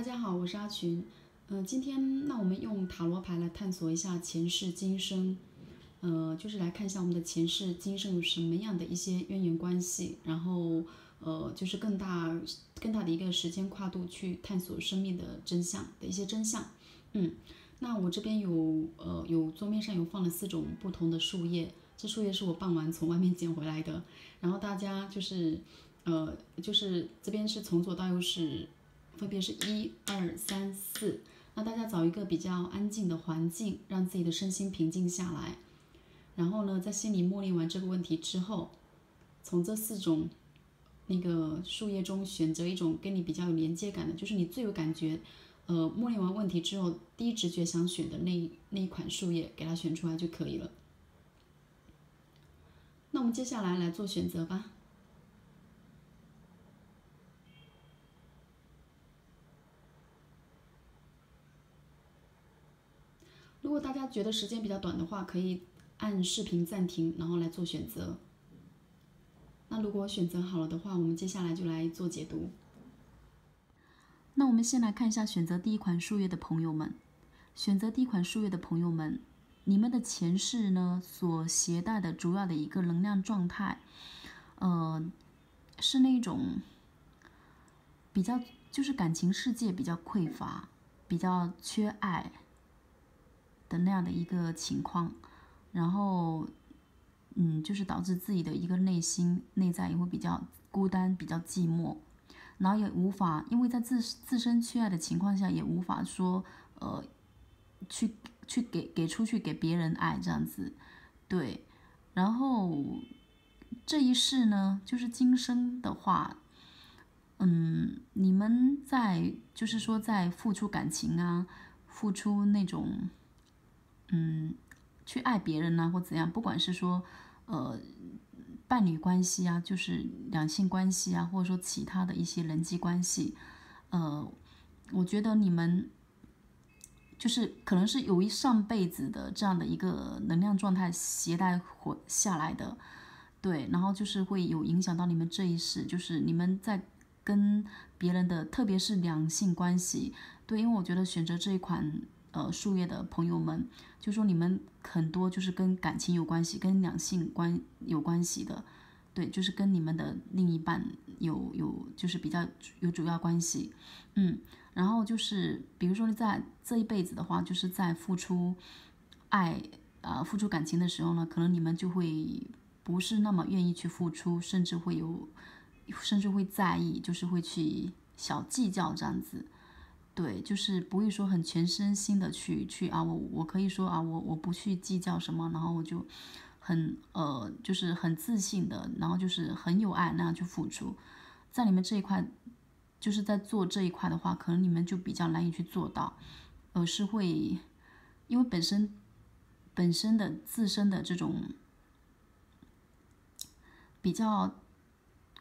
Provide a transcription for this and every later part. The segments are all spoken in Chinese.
大家好，我是阿群。嗯，今天那我们用塔罗牌来探索一下前世今生，呃，就是来看一下我们的前世今生有什么样的一些渊源关系，然后呃，就是更大更大的一个时间跨度去探索生命的真相的一些真相。嗯，那我这边有呃有桌面上有放了四种不同的树叶，这树叶是我傍晚从外面捡回来的。然后大家就是呃就是这边是从左到右是。分别是一二三四，那大家找一个比较安静的环境，让自己的身心平静下来。然后呢，在心里默念完这个问题之后，从这四种那个树叶中选择一种跟你比较有连接感的，就是你最有感觉，呃，默念完问题之后，第一直觉想选的那那一款树叶，给它选出来就可以了。那我们接下来来做选择吧。如果大家觉得时间比较短的话，可以按视频暂停，然后来做选择。那如果选择好了的话，我们接下来就来做解读。那我们先来看一下选择第一款树叶的朋友们，选择第一款树叶的朋友们，你们的前世呢所携带的主要的一个能量状态，呃，是那种比较就是感情世界比较匮乏，比较缺爱。的那样的一个情况，然后，嗯，就是导致自己的一个内心内在也会比较孤单、比较寂寞，然后也无法，因为在自自身缺爱的情况下，也无法说呃，去去给给出去给别人爱这样子，对。然后这一世呢，就是今生的话，嗯，你们在就是说在付出感情啊，付出那种。嗯，去爱别人呐，或怎样？不管是说，呃，伴侣关系啊，就是两性关系啊，或者说其他的一些人际关系，呃，我觉得你们就是可能是由于上辈子的这样的一个能量状态携带活下来的，对，然后就是会有影响到你们这一世，就是你们在跟别人的，特别是两性关系，对，因为我觉得选择这一款。呃，树叶的朋友们，就说你们很多就是跟感情有关系，跟两性关有关系的，对，就是跟你们的另一半有有，就是比较有主要关系，嗯，然后就是比如说在这一辈子的话，就是在付出爱啊，付出感情的时候呢，可能你们就会不是那么愿意去付出，甚至会有，甚至会在意，就是会去小计较这样子。对，就是不会说很全身心的去去啊，我我可以说啊，我我不去计较什么，然后我就很呃，就是很自信的，然后就是很有爱那样去付出。在你们这一块，就是在做这一块的话，可能你们就比较难以去做到，而是会因为本身本身的自身的这种比较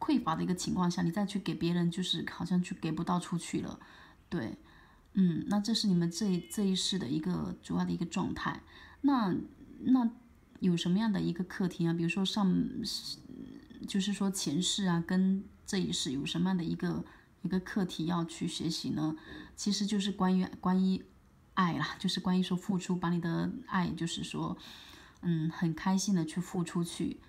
匮乏的一个情况下，你再去给别人，就是好像就给不到出去了。对，嗯，那这是你们这这一世的一个主要的一个状态。那那有什么样的一个课题啊？比如说上，就是说前世啊，跟这一世有什么样的一个一个课题要去学习呢？其实就是关于关于爱啦，就是关于说付出，把你的爱，就是说，嗯，很开心的去付出去。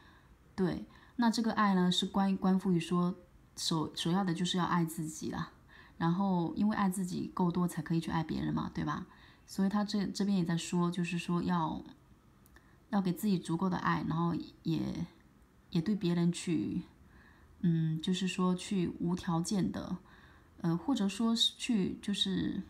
对，那这个爱呢，是关关乎于说首首要的就是要爱自己啦。然后，因为爱自己够多，才可以去爱别人嘛，对吧？所以他这这边也在说，就是说要要给自己足够的爱，然后也也对别人去，嗯，就是说去无条件的，呃，或者说是去，就是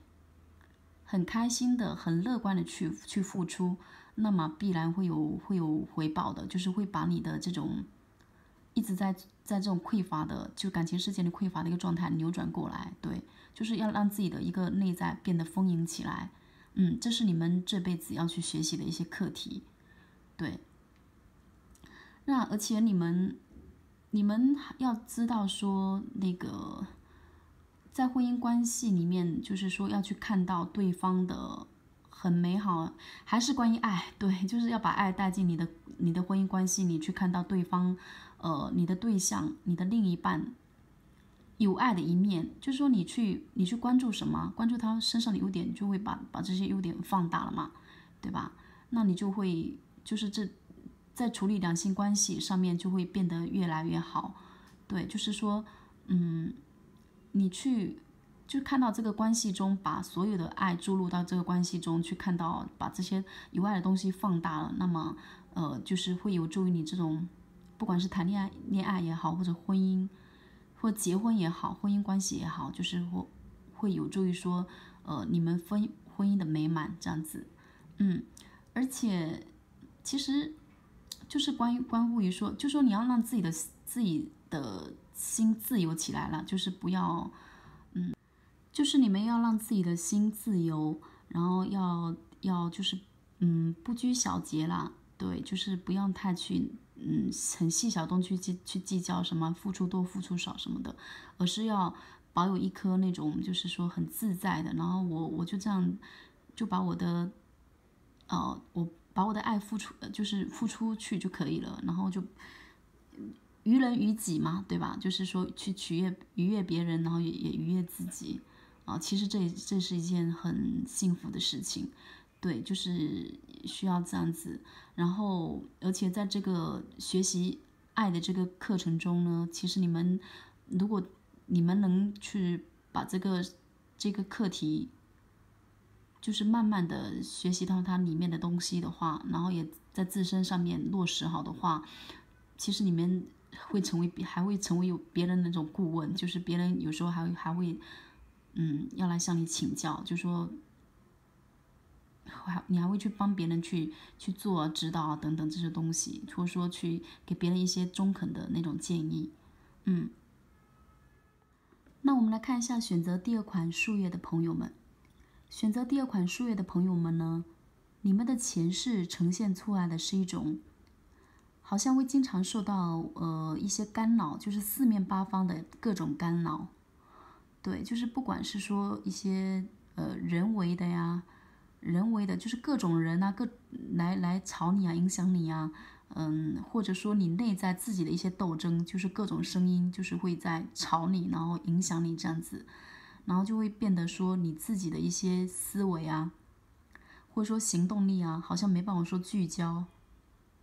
很开心的、很乐观的去去付出，那么必然会有会有回报的，就是会把你的这种。一直在在这种匮乏的就感情世界里匮乏的一个状态扭转过来，对，就是要让自己的一个内在变得丰盈起来。嗯，这是你们这辈子要去学习的一些课题。对，那而且你们你们要知道说那个在婚姻关系里面，就是说要去看到对方的很美好，还是关于爱，对，就是要把爱带进你的你的婚姻关系里去，看到对方。呃，你的对象，你的另一半，有爱的一面，就是说你去，你去关注什么？关注他身上的优点，就会把把这些优点放大了嘛，对吧？那你就会就是这，在处理两性关系上面就会变得越来越好，对，就是说，嗯，你去就看到这个关系中，把所有的爱注入到这个关系中去，看到把这些以外的东西放大了，那么，呃，就是会有助于你这种。不管是谈恋爱、恋爱也好，或者婚姻、或结婚也好，婚姻关系也好，就是会会有助于说，呃，你们婚婚姻的美满这样子，嗯，而且其实就是关于关乎于说，就说你要让自己的自己的心自由起来了，就是不要，嗯，就是你们要让自己的心自由，然后要要就是嗯不拘小节了，对，就是不要太去。嗯，很细小东去计去计较什么付出多付出少什么的，而是要保有一颗那种就是说很自在的，然后我我就这样就把我的，呃，我把我的爱付出，就是付出去就可以了，然后就于人于己嘛，对吧？就是说去取悦愉悦别人，然后也也愉悦自己啊。其实这这是一件很幸福的事情。对，就是需要这样子。然后，而且在这个学习爱的这个课程中呢，其实你们如果你们能去把这个这个课题，就是慢慢的学习到它里面的东西的话，然后也在自身上面落实好的话，其实你们会成为还会成为有别人那种顾问，就是别人有时候还会还会嗯要来向你请教，就说。还你还会去帮别人去去做指导啊等等这些东西，或者说去给别人一些中肯的那种建议，嗯。那我们来看一下选择第二款树叶的朋友们，选择第二款树叶的朋友们呢，你们的前世呈现出来的是一种，好像会经常受到呃一些干扰，就是四面八方的各种干扰，对，就是不管是说一些呃人为的呀。人为的，就是各种人啊，各来来吵你啊，影响你啊，嗯，或者说你内在自己的一些斗争，就是各种声音，就是会在吵你，然后影响你这样子，然后就会变得说你自己的一些思维啊，或者说行动力啊，好像没办法说聚焦，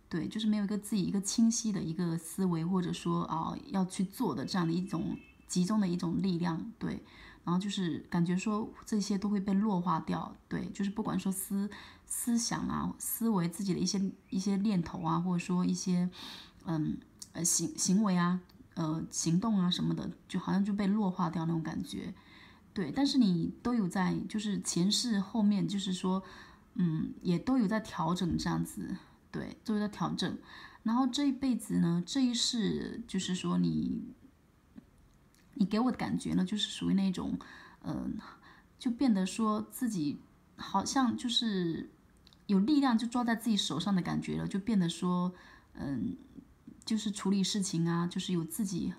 对，就是没有一个自己一个清晰的一个思维，或者说啊要去做的这样的一种集中的一种力量，对。然后就是感觉说这些都会被弱化掉，对，就是不管说思思想啊、思维自己的一些一些念头啊，或者说一些，嗯呃行行为啊、呃行动啊什么的，就好像就被弱化掉那种感觉，对。但是你都有在，就是前世后面，就是说，嗯，也都有在调整这样子，对，都有在调整。然后这一辈子呢，这一世就是说你。你给我的感觉呢，就是属于那种，嗯，就变得说自己好像就是有力量就抓在自己手上的感觉了，就变得说，嗯，就是处理事情啊，就是有自己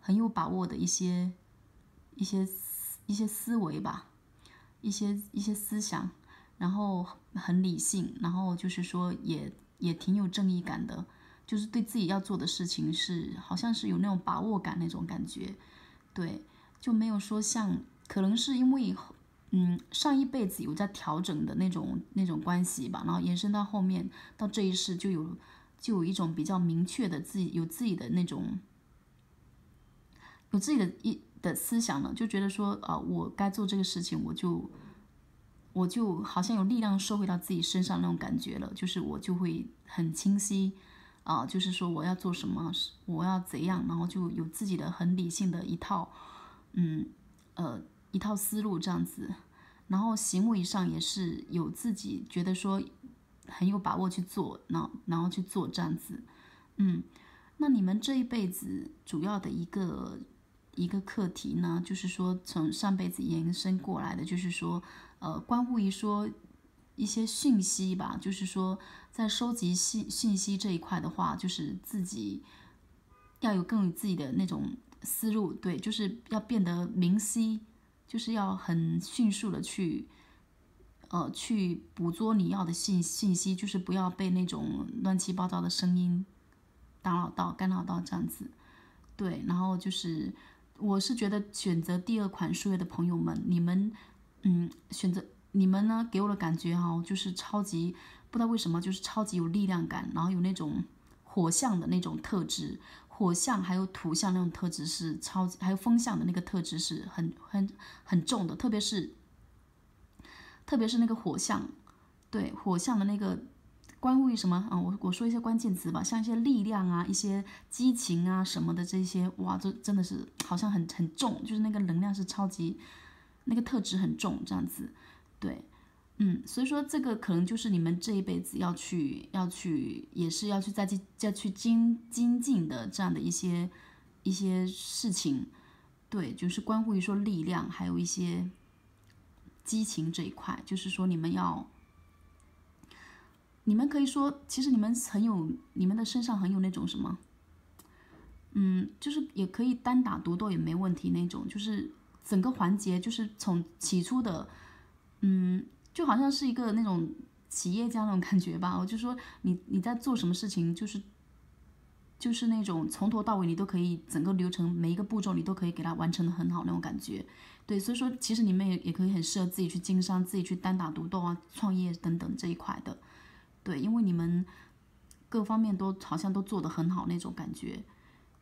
很有把握的一些一些一些思维吧，一些一些思想，然后很理性，然后就是说也也挺有正义感的，就是对自己要做的事情是好像是有那种把握感那种感觉。对，就没有说像，可能是因为，嗯，上一辈子有在调整的那种那种关系吧，然后延伸到后面，到这一世就有就有一种比较明确的自己有自己的那种，有自己的一的思想了，就觉得说，啊，我该做这个事情，我就我就好像有力量收回到自己身上那种感觉了，就是我就会很清晰。啊，就是说我要做什么，我要怎样，然后就有自己的很理性的一套，嗯，呃，一套思路这样子，然后行为上也是有自己觉得说很有把握去做，然后然后去做这样子，嗯，那你们这一辈子主要的一个一个课题呢，就是说从上辈子延伸过来的，就是说，呃，关乎于说。一些讯息吧，就是说，在收集信信息这一块的话，就是自己要有更有自己的那种思路，对，就是要变得明晰，就是要很迅速的去，呃，去捕捉你要的信信息，就是不要被那种乱七八糟的声音打扰到、干扰到这样子。对，然后就是，我是觉得选择第二款书页的朋友们，你们，嗯，选择。你们呢？给我的感觉哈，就是超级不知道为什么，就是超级有力量感，然后有那种火象的那种特质，火象还有土象那种特质是超级，还有风象的那个特质是很很很重的，特别是特别是那个火象，对火象的那个关乎于什么啊？我我说一些关键词吧，像一些力量啊、一些激情啊什么的这些，哇，这真的是好像很很重，就是那个能量是超级，那个特质很重这样子。对，嗯，所以说这个可能就是你们这一辈子要去、要去，也是要去再去再去精精进的这样的一些一些事情。对，就是关乎于说力量，还有一些激情这一块，就是说你们要，你们可以说，其实你们很有，你们的身上很有那种什么，嗯，就是也可以单打独斗也没问题那种，就是整个环节就是从起初的。嗯，就好像是一个那种企业家那种感觉吧。我就说你你在做什么事情，就是，就是那种从头到尾你都可以整个流程每一个步骤你都可以给他完成的很好那种感觉。对，所以说其实你们也也可以很适合自己去经商、自己去单打独斗啊、创业等等这一块的。对，因为你们各方面都好像都做得很好那种感觉。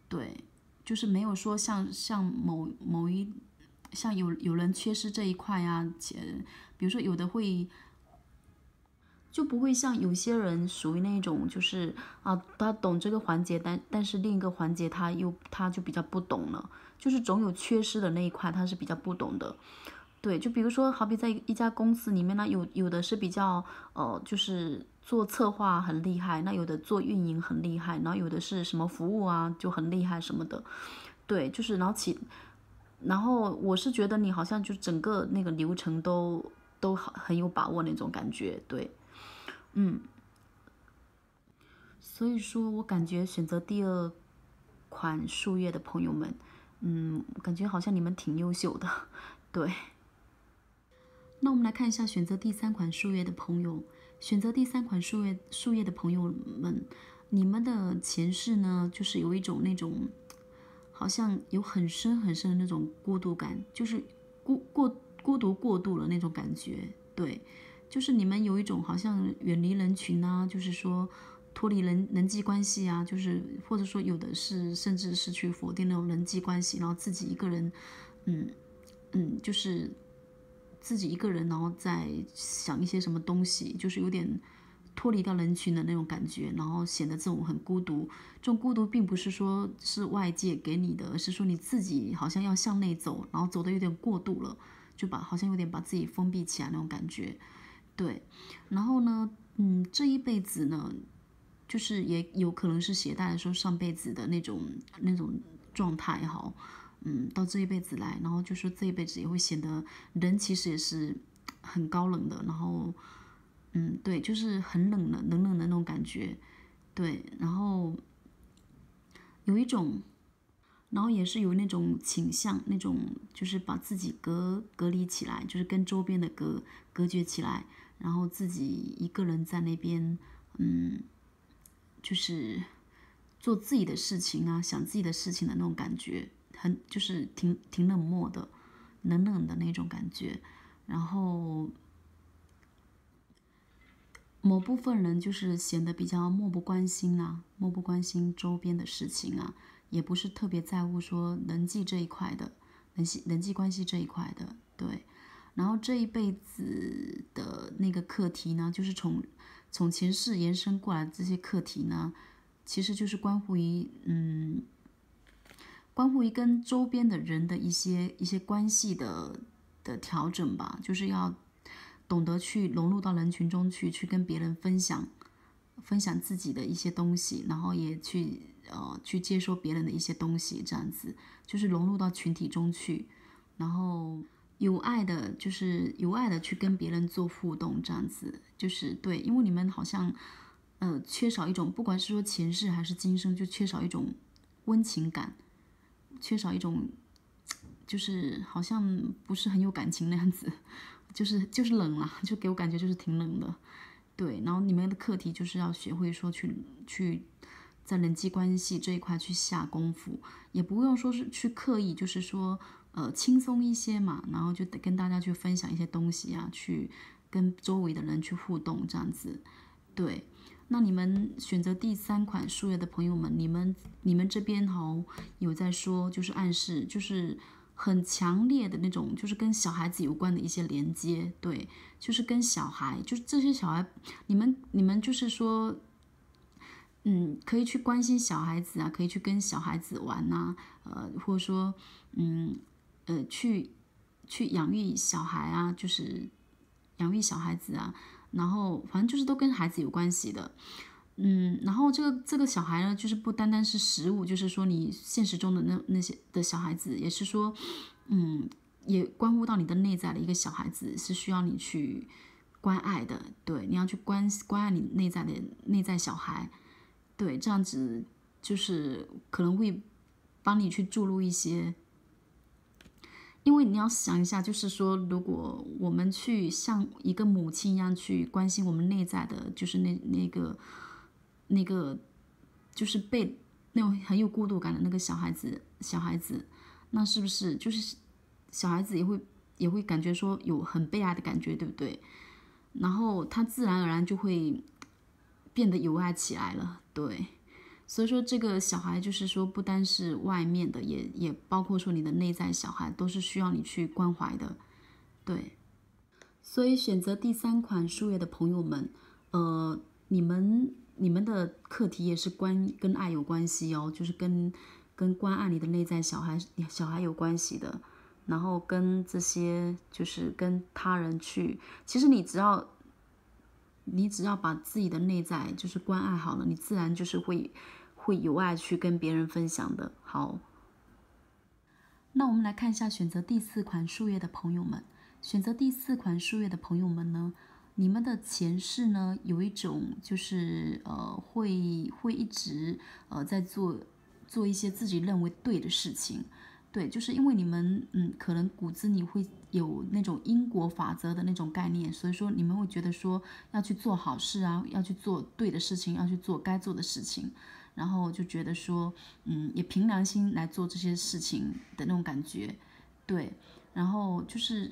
对，就是没有说像像某某一。像有有人缺失这一块呀，且比如说有的会就不会像有些人属于那种就是啊，他懂这个环节，但但是另一个环节他又他就比较不懂了，就是总有缺失的那一块，他是比较不懂的。对，就比如说，好比在一家公司里面呢，有有的是比较呃，就是做策划很厉害，那有的做运营很厉害，然后有的是什么服务啊就很厉害什么的。对，就是然后其。然后我是觉得你好像就整个那个流程都都好很有把握那种感觉，对，嗯，所以说我感觉选择第二款树叶的朋友们，嗯，感觉好像你们挺优秀的，对。那我们来看一下选择第三款树叶的朋友选择第三款树叶树叶的朋友们，你们的前世呢，就是有一种那种。好像有很深很深的那种孤独感，就是孤过孤独过度了那种感觉。对，就是你们有一种好像远离人群啊，就是说脱离人人际关系啊，就是或者说有的是甚至是去否定那种人际关系，然后自己一个人，嗯嗯，就是自己一个人，然后再想一些什么东西，就是有点。脱离掉人群的那种感觉，然后显得这种很孤独。这种孤独并不是说是外界给你的，而是说你自己好像要向内走，然后走的有点过度了，就把好像有点把自己封闭起来那种感觉。对，然后呢，嗯，这一辈子呢，就是也有可能是携带说上辈子的那种那种状态哈。嗯，到这一辈子来，然后就说这一辈子也会显得人其实也是很高冷的，然后。嗯，对，就是很冷的，冷冷的那种感觉，对。然后有一种，然后也是有那种倾向，那种就是把自己隔隔离起来，就是跟周边的隔隔绝起来，然后自己一个人在那边，嗯，就是做自己的事情啊，想自己的事情的那种感觉，很就是挺挺冷漠的，冷冷的那种感觉，然后。某部分人就是显得比较漠不关心啊，漠不关心周边的事情啊，也不是特别在乎说人际这一块的人际人际关系这一块的。对，然后这一辈子的那个课题呢，就是从从前世延伸过来这些课题呢，其实就是关乎于嗯，关乎于跟周边的人的一些一些关系的的调整吧，就是要。懂得去融入到人群中去，去跟别人分享，分享自己的一些东西，然后也去呃去接收别人的一些东西，这样子就是融入到群体中去，然后有爱的，就是有爱的去跟别人做互动，这样子就是对，因为你们好像呃缺少一种，不管是说前世还是今生，就缺少一种温情感，缺少一种就是好像不是很有感情那样子。就是就是冷了，就给我感觉就是挺冷的，对。然后你们的课题就是要学会说去去，在人际关系这一块去下功夫，也不用说是去刻意，就是说呃轻松一些嘛，然后就跟大家去分享一些东西啊，去跟周围的人去互动这样子，对。那你们选择第三款树叶的朋友们，你们你们这边哈有在说就是暗示就是。很强烈的那种，就是跟小孩子有关的一些连接，对，就是跟小孩，就是这些小孩，你们你们就是说，嗯，可以去关心小孩子啊，可以去跟小孩子玩呐，呃，或者说，嗯，呃，去去养育小孩啊，就是养育小孩子啊，然后反正就是都跟孩子有关系的。嗯，然后这个这个小孩呢，就是不单单是食物，就是说你现实中的那那些的小孩子，也是说，嗯，也关乎到你的内在的一个小孩子，是需要你去关爱的。对，你要去关关爱你内在的内在小孩，对，这样子就是可能会帮你去注入一些，因为你要想一下，就是说，如果我们去像一个母亲一样去关心我们内在的，就是那那个。那个就是被那种很有孤独感的那个小孩子，小孩子，那是不是就是小孩子也会也会感觉说有很被爱的感觉，对不对？然后他自然而然就会变得有爱起来了，对。所以说这个小孩就是说不单是外面的，也也包括说你的内在小孩都是需要你去关怀的，对。所以选择第三款树叶的朋友们，呃，你们。你们的课题也是关跟爱有关系哦，就是跟跟关爱你的内在小孩小孩有关系的，然后跟这些就是跟他人去，其实你只要你只要把自己的内在就是关爱好了，你自然就是会会有爱去跟别人分享的。好，那我们来看一下选择第四款树叶的朋友们，选择第四款树叶的朋友们呢？你们的前世呢，有一种就是呃，会会一直呃在做做一些自己认为对的事情，对，就是因为你们嗯，可能骨子里会有那种因果法则的那种概念，所以说你们会觉得说要去做好事啊，要去做对的事情，要去做该做的事情，然后就觉得说嗯，也凭良心来做这些事情的那种感觉，对，然后就是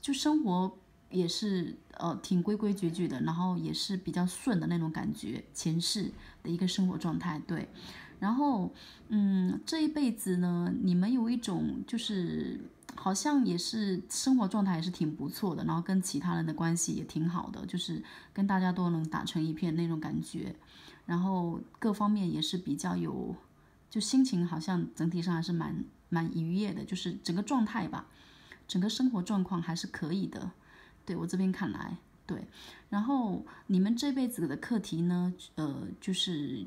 就生活。也是呃挺规规矩矩的，然后也是比较顺的那种感觉，前世的一个生活状态对。然后嗯，这一辈子呢，你们有一种就是好像也是生活状态还是挺不错的，然后跟其他人的关系也挺好的，就是跟大家都能打成一片那种感觉。然后各方面也是比较有，就心情好像整体上还是蛮蛮愉悦的，就是整个状态吧，整个生活状况还是可以的。对我这边看来，对，然后你们这辈子的课题呢，呃，就是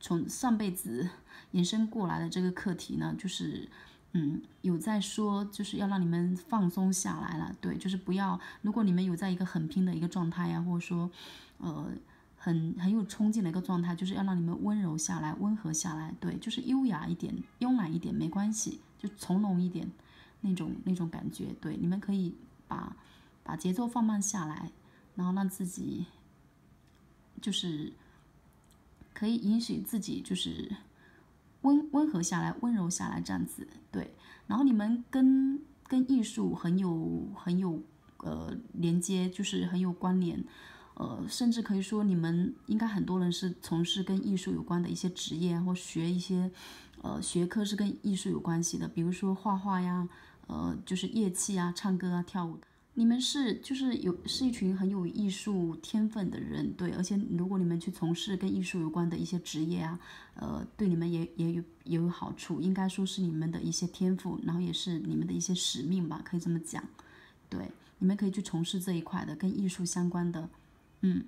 从上辈子延伸过来的这个课题呢，就是，嗯，有在说就是要让你们放松下来了，对，就是不要，如果你们有在一个很拼的一个状态呀，或者说，呃，很很有冲劲的一个状态，就是要让你们温柔下来，温和下来，对，就是优雅一点，慵懒一点没关系，就从容一点那种那种感觉，对，你们可以把。把节奏放慢下来，然后让自己就是可以允许自己就是温温和下来、温柔下来这样子。对，然后你们跟跟艺术很有很有呃连接，就是很有关联。呃，甚至可以说你们应该很多人是从事跟艺术有关的一些职业，或学一些呃学科是跟艺术有关系的，比如说画画呀，呃，就是乐器啊、唱歌啊、跳舞的。你们是就是有是一群很有艺术天分的人，对，而且如果你们去从事跟艺术有关的一些职业啊，呃，对你们也也有也有好处，应该说是你们的一些天赋，然后也是你们的一些使命吧，可以这么讲，对，你们可以去从事这一块的跟艺术相关的，嗯。